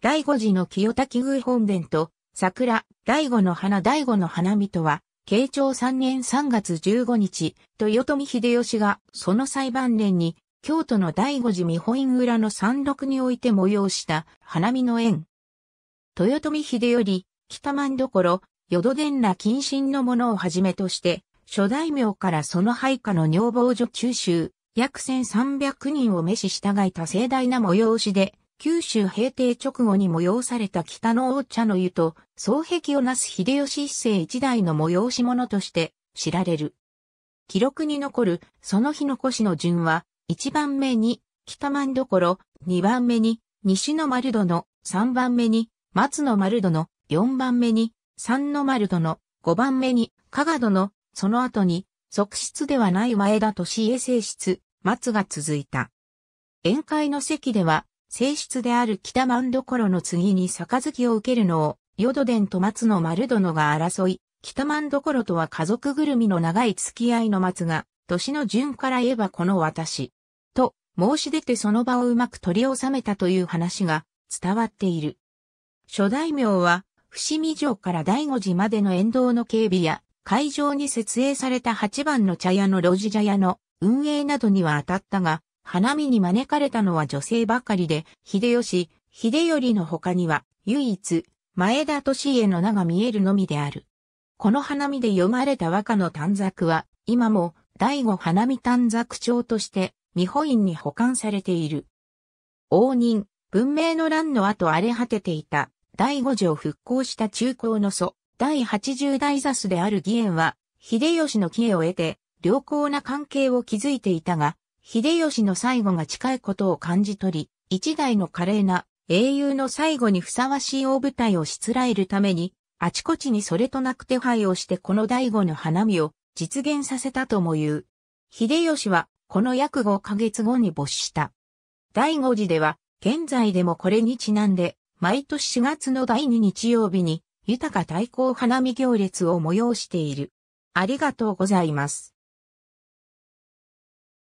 醍醐寺の清滝宮本殿と、桜、醍醐の花醍醐の花見とは、慶長3年3月15日、豊臣秀吉がその裁判年に、京都の醍醐寺見本裏の山麓において催した花見の縁。豊臣秀より、北満所、淀殿ら近親のものをはじめとして、諸大名からその配下の女房女中州、約1300人を召し従いた盛大な催しで、九州平定直後に催された北の王茶の湯と、双璧をなす秀吉一世一代の催し物として知られる。記録に残るその日の越の順は、一番目に北万所、二番目に西の丸殿、三番目に松の丸殿、四番目に三の丸殿、五番目に加賀殿、その後に側室ではない前田利家正室、松が続いた。宴会の席では、性質である北万所の次に杯を受けるのを、淀殿と松の丸殿が争い、北万所とは家族ぐるみの長い付き合いの松が、年の順から言えばこの私。と、申し出てその場をうまく取り収めたという話が伝わっている。諸大名は、伏見城から醍五寺までの沿道の警備や、会場に設営された八番の茶屋の路地茶屋の運営などには当たったが、花見に招かれたのは女性ばかりで、秀吉、秀頼の他には、唯一、前田利家の名が見えるのみである。この花見で読まれた和歌の短冊は、今も、第五花見短冊帳として、見保院に保管されている。応仁、文明の乱の後荒れ果てていた、第五条復興した中高の祖、第八十代雑である義援は、秀吉の帰依を得て、良好な関係を築いていたが、秀吉の最後が近いことを感じ取り、一代の華麗な英雄の最後にふさわしい大舞台をしつらえるために、あちこちにそれとなく手配をしてこの醍醐の花見を実現させたとも言う。秀吉はこの約5ヶ月後に没した。醍醐寺では現在でもこれにちなんで、毎年4月の第2日曜日に豊か対抗花見行列を催している。ありがとうございます。